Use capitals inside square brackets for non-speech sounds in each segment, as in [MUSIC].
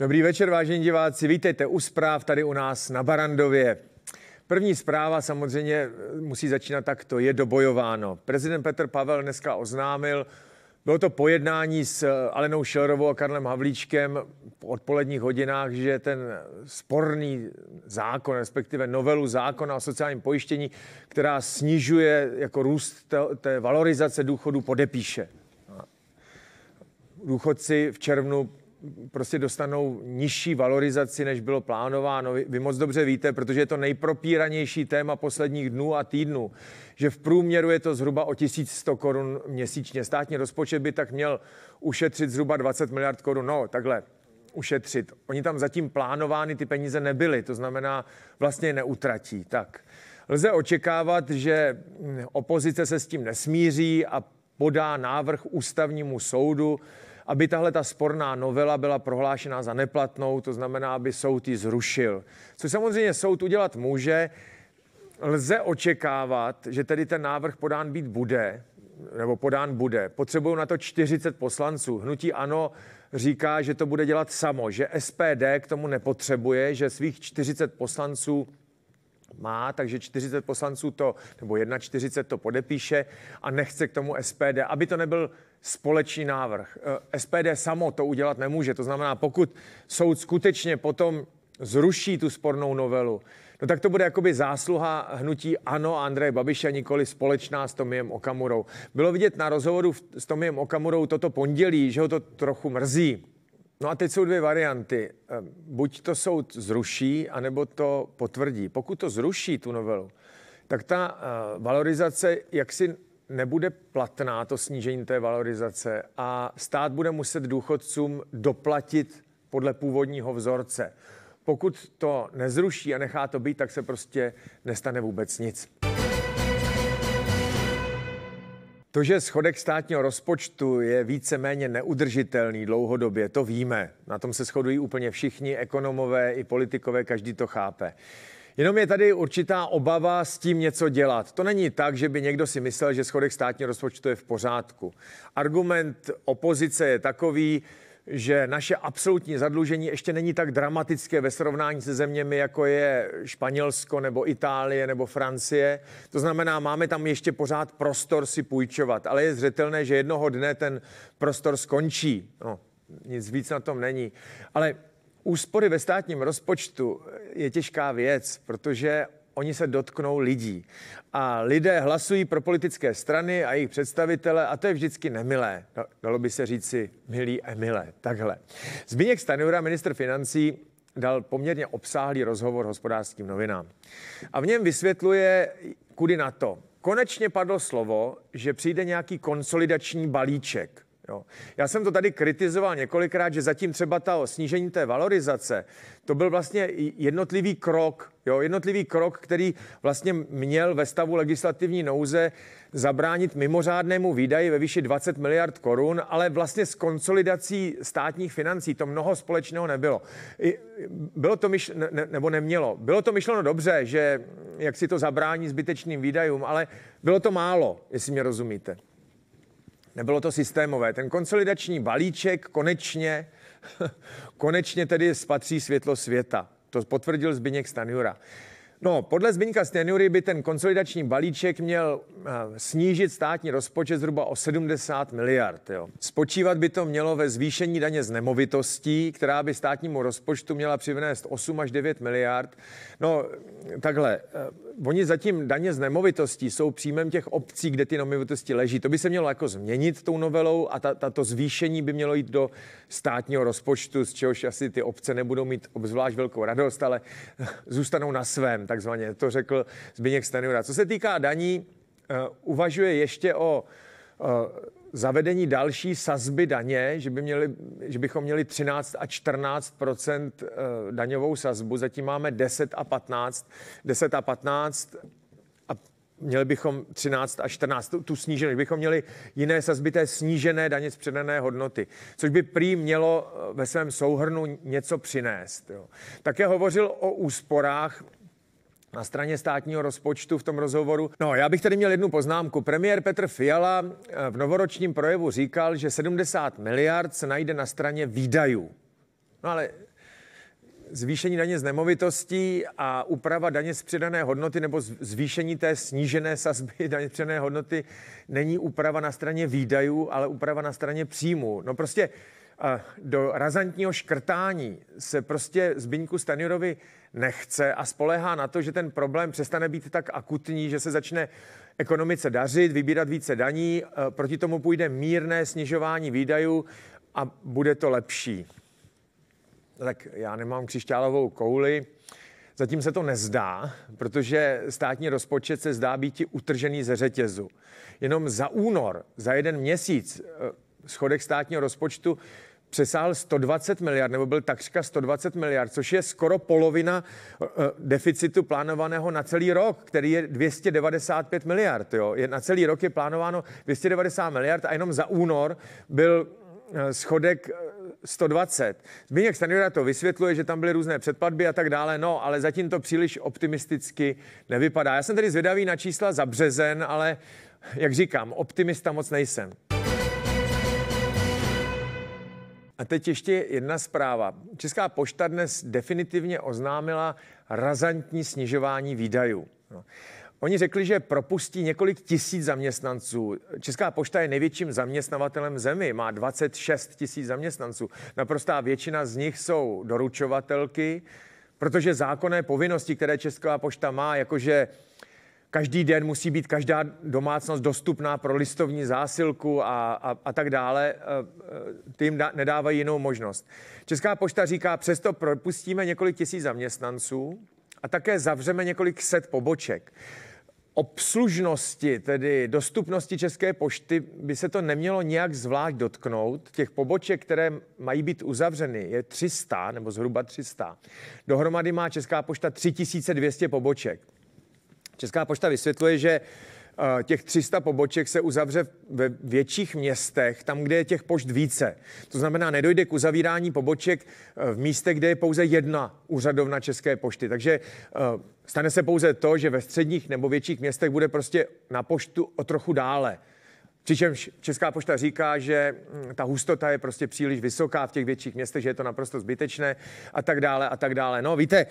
Dobrý večer, vážení diváci. Vítejte u zpráv tady u nás na Barandově. První zpráva samozřejmě eh, musí začínat takto. Je dobojováno. Prezident Petr Pavel dneska oznámil, bylo to pojednání s eh, Alenou Šelrovou a Karlem Havlíčkem v odpoledních hodinách, že ten sporný zákon, respektive novelu zákona o sociálním pojištění, která snižuje jako růst té valorizace důchodu, podepíše. Důchodci v červnu prostě dostanou nižší valorizaci, než bylo plánováno. Vy, vy moc dobře víte, protože je to nejpropíranější téma posledních dnů a týdnů, že v průměru je to zhruba o 1100 korun měsíčně. Státní rozpočet by tak měl ušetřit zhruba 20 miliard korun. No, takhle, ušetřit. Oni tam zatím plánovány ty peníze nebyly, to znamená vlastně neutratí. Tak. Lze očekávat, že opozice se s tím nesmíří a podá návrh ústavnímu soudu, aby tahle ta sporná novela byla prohlášena za neplatnou, to znamená, aby soud ji zrušil. Co samozřejmě soud udělat může, lze očekávat, že tedy ten návrh podán být bude, nebo podán bude. Potřebují na to 40 poslanců. Hnutí ano říká, že to bude dělat samo, že SPD k tomu nepotřebuje, že svých 40 poslanců má, takže 40 poslanců to, nebo 41 to podepíše a nechce k tomu SPD, aby to nebyl společný návrh. Eh, SPD samo to udělat nemůže, to znamená, pokud soud skutečně potom zruší tu spornou novelu, no tak to bude jakoby zásluha hnutí ANO a Andreje Babiše, nikoli společná s Tomiem Okamurou. Bylo vidět na rozhovoru s Tomiem Okamurou toto pondělí, že ho to trochu mrzí, No a teď jsou dvě varianty. Ehm, buď to soud zruší, anebo to potvrdí. Pokud to zruší, tu novelu, tak ta eh, valorizace jaksi nebude platná, to snížení té valorizace, a stát bude muset důchodcům doplatit podle původního vzorce. Pokud to nezruší a nechá to být, tak se prostě nestane vůbec nic. To, že schodek státního rozpočtu je víceméně neudržitelný dlouhodobě, to víme. Na tom se shodují úplně všichni ekonomové i politikové, každý to chápe. Jenom je tady určitá obava s tím něco dělat. To není tak, že by někdo si myslel, že schodek státního rozpočtu je v pořádku. Argument opozice je takový, že naše absolutní zadlužení ještě není tak dramatické ve srovnání se zeměmi, jako je Španělsko nebo Itálie nebo Francie. To znamená, máme tam ještě pořád prostor si půjčovat, ale je zřetelné, že jednoho dne ten prostor skončí. No, nic víc na tom není. Ale úspory ve státním rozpočtu je těžká věc, protože oni se dotknou lidí. A lidé hlasují pro politické strany a jejich představitele a to je vždycky nemilé. No, dalo by se říci a Emile, takhle. Zbigněk Stanura, minister financí, dal poměrně obsáhlý rozhovor hospodářským novinám. A v něm vysvětluje, kudy na to. Konečně padlo slovo, že přijde nějaký konsolidační balíček – Jo. Já jsem to tady kritizoval několikrát, že zatím třeba ta snížení té valorizace, to byl vlastně jednotlivý krok, jo, jednotlivý krok, který vlastně měl ve stavu legislativní nouze zabránit mimořádnému výdaji ve výši 20 miliard korun, ale vlastně s konsolidací státních financí to mnoho společného nebylo. Bylo to myš, ne, nebo nemělo. Bylo to myšleno dobře, že jak si to zabrání zbytečným výdajům, ale bylo to málo, jestli mě rozumíte nebylo to systémové. Ten konsolidační balíček konečně, [LAUGHS] konečně tedy spatří světlo světa. To potvrdil Zbigněk Stanjura. No, podle Zbyňka Stenury by ten konsolidační balíček měl eh, snížit státní rozpočet zhruba o 70 miliard. Jo. Spočívat by to mělo ve zvýšení daně z nemovitostí, která by státnímu rozpočtu měla přivnést 8 až 9 miliard. No, takhle, eh, oni zatím daně z nemovitostí jsou příjmem těch obcí, kde ty nemovitosti leží. To by se mělo jako změnit tou novelou a ta, tato zvýšení by mělo jít do státního rozpočtu, z čehož asi ty obce nebudou mít obzvlášť velkou radost, ale [LAUGHS] zůstanou na svém takzvaně, to řekl Zbigněk Stanjura. Co se týká daní, eh, uvažuje ještě o eh, zavedení další sazby daně, že, by měli, že bychom měli 13 a 14 eh, daňovou sazbu, zatím máme 10 a 15. 10 a 15 a měli bychom 13 a 14, tu, tu sníženou, bychom měli jiné sazby té snížené daně z předané hodnoty, což by prý mělo ve svém souhrnu něco přinést. Jo. Také hovořil o úsporách na straně státního rozpočtu v tom rozhovoru. No, já bych tady měl jednu poznámku. Premiér Petr Fiala eh, v novoročním projevu říkal, že 70 miliard se najde na straně výdajů. No ale zvýšení daně z nemovitostí a úprava daně z přidané hodnoty nebo zvýšení té snížené sazby [LAUGHS] daně z přidané hodnoty není úprava na straně výdajů, ale úprava na straně příjmů. No prostě do razantního škrtání se prostě Zbyňku Stanjurovi nechce a spolehá na to, že ten problém přestane být tak akutní, že se začne ekonomice dařit, vybírat více daní, e, proti tomu půjde mírné snižování výdajů a bude to lepší. Tak já nemám křišťálovou kouli, zatím se to nezdá, protože státní rozpočet se zdá být utržený ze řetězu. Jenom za únor, za jeden měsíc e, schodek státního rozpočtu přesáhl 120 miliard, nebo byl takřka 120 miliard, což je skoro polovina eh, deficitu plánovaného na celý rok, který je 295 miliard. Jo. Je, na celý rok je plánováno 290 miliard a jenom za únor byl eh, schodek 120. Eh, Zbigněk Stanjura to vysvětluje, že tam byly různé předplatby a tak dále, no, ale zatím to příliš optimisticky nevypadá. Já jsem tedy zvědavý na čísla za březen, ale jak říkám, optimista moc nejsem. A teď ještě jedna zpráva. Česká pošta dnes definitivně oznámila razantní snižování výdajů. No. Oni řekli, že propustí několik tisíc zaměstnanců. Česká pošta je největším zaměstnavatelem zemi, má 26 tisíc zaměstnanců. Naprostá většina z nich jsou doručovatelky, protože zákonné povinnosti, které Česká pošta má, jakože každý den musí být každá domácnost dostupná pro listovní zásilku a, a, a tak dále. Eh, eh, ty jim da, nedávají jinou možnost. Česká pošta říká, přesto propustíme několik tisíc zaměstnanců a také zavřeme několik set poboček. Obslužnosti, tedy dostupnosti České pošty, by se to nemělo nijak zvlášť dotknout. Těch poboček, které mají být uzavřeny, je 300 nebo zhruba 300. Dohromady má Česká pošta 3200 poboček. Česká pošta vysvětluje, že eh, těch 300 poboček se uzavře ve větších městech, tam, kde je těch pošt více. To znamená, nedojde k uzavírání poboček eh, v místech, kde je pouze jedna úřadovna České pošty. Takže eh, stane se pouze to, že ve středních nebo větších městech bude prostě na poštu o trochu dále. Přičemž Česká pošta říká, že hm, ta hustota je prostě příliš vysoká v těch větších městech, že je to naprosto zbytečné a tak dále a tak dále. No víte,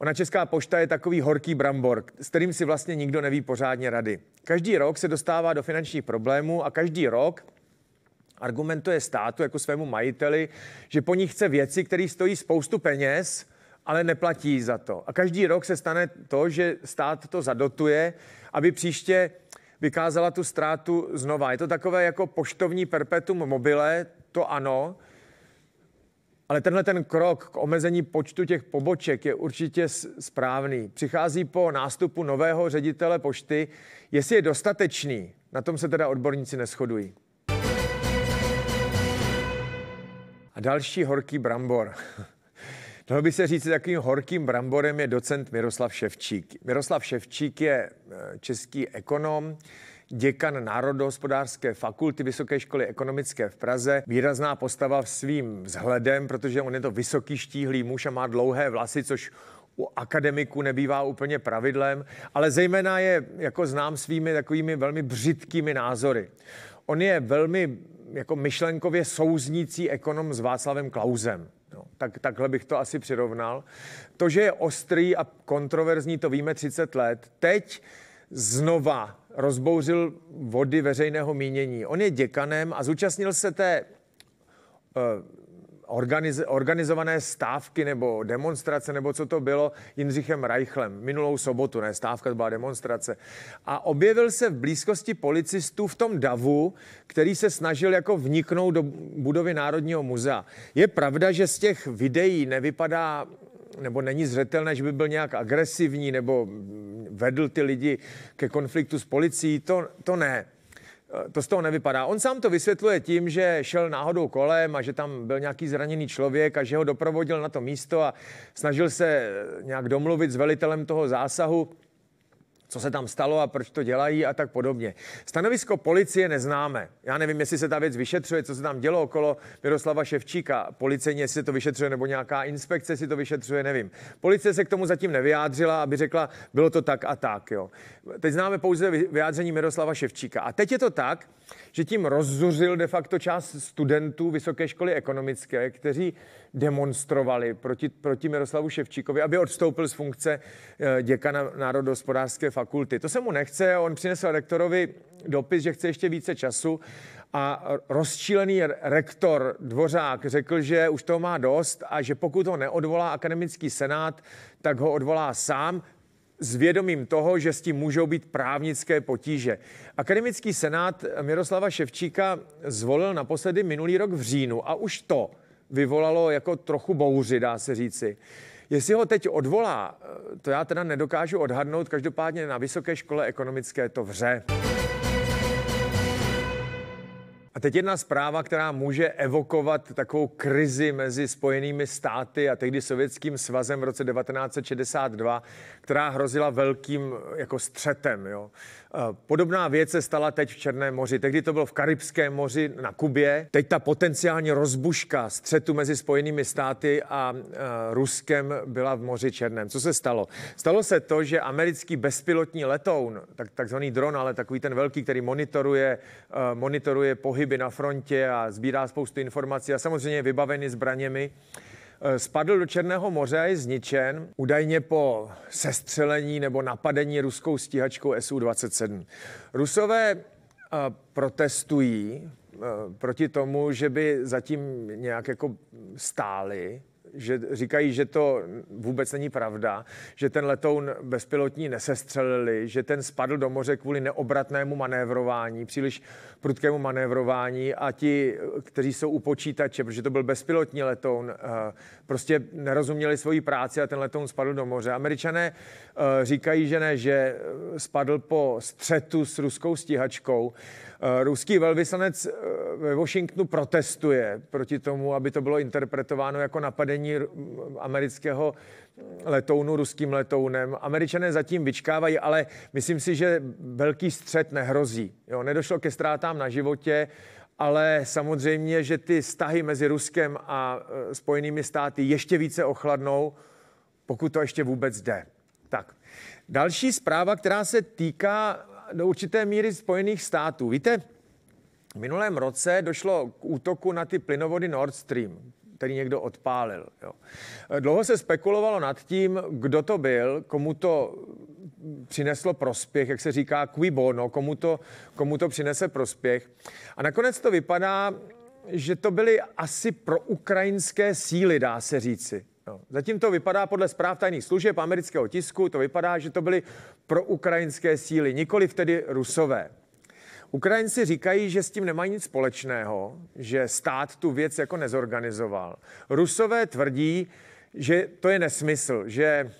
Ona Česká pošta je takový horký brambor, s kterým si vlastně nikdo neví pořádně rady. Každý rok se dostává do finančních problémů a každý rok argumentuje státu jako svému majiteli, že po ní chce věci, které stojí spoustu peněz, ale neplatí za to. A každý rok se stane to, že stát to zadotuje, aby příště vykázala tu ztrátu znova. Je to takové jako poštovní perpetuum mobile, to ano, ale tenhle ten krok k omezení počtu těch poboček je určitě správný. Přichází po nástupu nového ředitele pošty. Jestli je dostatečný, na tom se teda odborníci neschodují. A další horký brambor. [LAUGHS] Dalo by se říct, že takovým horkým bramborem je docent Miroslav Ševčík. Miroslav Ševčík je eh, český ekonom, děkan Národohospodářské fakulty Vysoké školy ekonomické v Praze. Výrazná postava svým vzhledem, protože on je to vysoký štíhlý muž a má dlouhé vlasy, což u akademiku nebývá úplně pravidlem, ale zejména je jako znám svými takovými velmi břitkými názory. On je velmi jako myšlenkově souznící ekonom s Václavem Klausem. No, tak, takhle bych to asi přirovnal. To, že je ostrý a kontroverzní, to víme 30 let. Teď znova rozbouřil vody veřejného mínění. On je děkanem a zúčastnil se té eh, organiz, organizované stávky nebo demonstrace, nebo co to bylo, Jindřichem Reichlem. Minulou sobotu, ne stávka, to byla demonstrace. A objevil se v blízkosti policistů v tom davu, který se snažil jako vniknout do budovy Národního muzea. Je pravda, že z těch videí nevypadá nebo není zřetelné, že by byl nějak agresivní nebo mm, vedl ty lidi ke konfliktu s policií, to, to ne. E, to z toho nevypadá. On sám to vysvětluje tím, že šel náhodou kolem a že tam byl nějaký zraněný člověk a že ho doprovodil na to místo a snažil se e, nějak domluvit s velitelem toho zásahu co se tam stalo a proč to dělají a tak podobně. Stanovisko policie neznáme. Já nevím, jestli se ta věc vyšetřuje, co se tam dělo okolo Miroslava Ševčíka. Policie jestli to vyšetřuje nebo nějaká inspekce si to vyšetřuje, nevím. Policie se k tomu zatím nevyjádřila, aby řekla, bylo to tak a tak. Jo. Teď známe pouze vyjádření Miroslava Ševčíka. A teď je to tak, že tím rozzuřil de facto část studentů Vysoké školy ekonomické, kteří demonstrovali proti, proti Miroslavu Ševčíkovi, aby odstoupil z funkce eh, děkana Národohospodářské fakulty. To se mu nechce, on přinesl rektorovi dopis, že chce ještě více času a rozčílený rektor Dvořák řekl, že už toho má dost a že pokud ho neodvolá akademický senát, tak ho odvolá sám s vědomím toho, že s tím můžou být právnické potíže. Akademický senát Miroslava Ševčíka zvolil naposledy minulý rok v říjnu a už to vyvolalo jako trochu bouři, dá se říci. Jestli ho teď odvolá, to já teda nedokážu odhadnout, každopádně na Vysoké škole ekonomické to vře teď jedna zpráva, která může evokovat takovou krizi mezi Spojenými státy a tehdy Sovětským svazem v roce 1962, která hrozila velkým jako střetem. Jo. Eh, podobná věc se stala teď v Černém moři. Tehdy to bylo v Karibském moři na Kubě. Teď ta potenciální rozbuška střetu mezi Spojenými státy a eh, Ruskem byla v moři Černém. Co se stalo? Stalo se to, že americký bezpilotní letoun, tak, takzvaný dron, ale takový ten velký, který monitoruje, eh, monitoruje pohyby na frontě a sbírá spoustu informací a samozřejmě je vybavený zbraněmi, Eh, spadl do Černého moře a je zničen, údajně po sestřelení nebo napadení ruskou stíhačkou SU-27. Rusové eh, protestují eh, proti tomu, že by zatím nějak jako stáli že říkají, že to vůbec není pravda, že ten letoun bezpilotní nesestřelili, že ten spadl do moře kvůli neobratnému manévrování, příliš prudkému manévrování a ti, kteří jsou u počítače, protože to byl bezpilotní letoun, eh, prostě nerozuměli svoji práci a ten letoun spadl do moře. Američané eh, říkají, že ne, že spadl po střetu s ruskou stíhačkou. Eh, ruský velvyslanec eh, ve Washingtonu protestuje proti tomu, aby to bylo interpretováno jako napadení amerického mm, letounu ruským letounem. Američané zatím vyčkávají, ale myslím si, že velký střet nehrozí. Jo, nedošlo ke ztrátám na životě, ale samozřejmě, že ty stahy mezi Ruskem a eh, Spojenými státy ještě více ochladnou, pokud to ještě vůbec jde. Tak, další zpráva, která se týká do určité míry Spojených států. Víte, v minulém roce došlo k útoku na ty plynovody Nord Stream který někdo odpálil. Jo. Dlouho se spekulovalo nad tím, kdo to byl, komu to přineslo prospěch, jak se říká qui bono, komu to, komu to přinese prospěch. A nakonec to vypadá, že to byly asi pro ukrajinské síly, dá se říci. Jo. No, zatím to vypadá podle zpráv tajných služeb amerického tisku, to vypadá, že to byly pro ukrajinské síly, nikoli tedy rusové. Ukrajinci říkají, že s tím nemají nic společného, že stát tu věc jako nezorganizoval. Rusové tvrdí, že to je nesmysl, že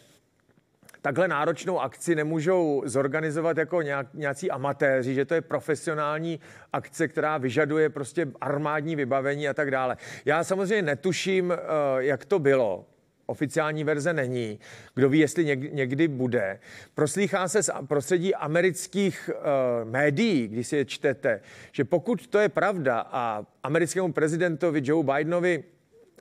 takhle náročnou akci nemůžou zorganizovat jako nějak, nějací amatéři, že to je profesionální akce, která vyžaduje prostě armádní vybavení a tak dále. Já samozřejmě netuším, eh, jak to bylo, oficiální verze není. Kdo ví, jestli někdy, bude. Proslýchá se z prostředí amerických uh, médií, když si je čtete, že pokud to je pravda a americkému prezidentovi Joe Bidenovi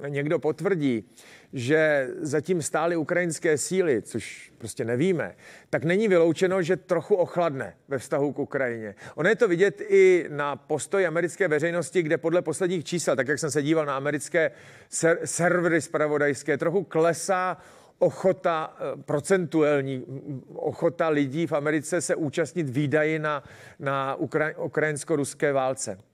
někdo potvrdí, že zatím stály ukrajinské síly, což prostě nevíme, tak není vyloučeno, že trochu ochladne ve vztahu k Ukrajině. Ono je to vidět i na postoji americké veřejnosti, kde podle posledních čísel, tak jak jsem se díval na americké ser- servery spravodajské, trochu klesá ochota eh, procentuální, ochota lidí v Americe se účastnit výdaji na, na ukra- ukrajinsko-ruské válce.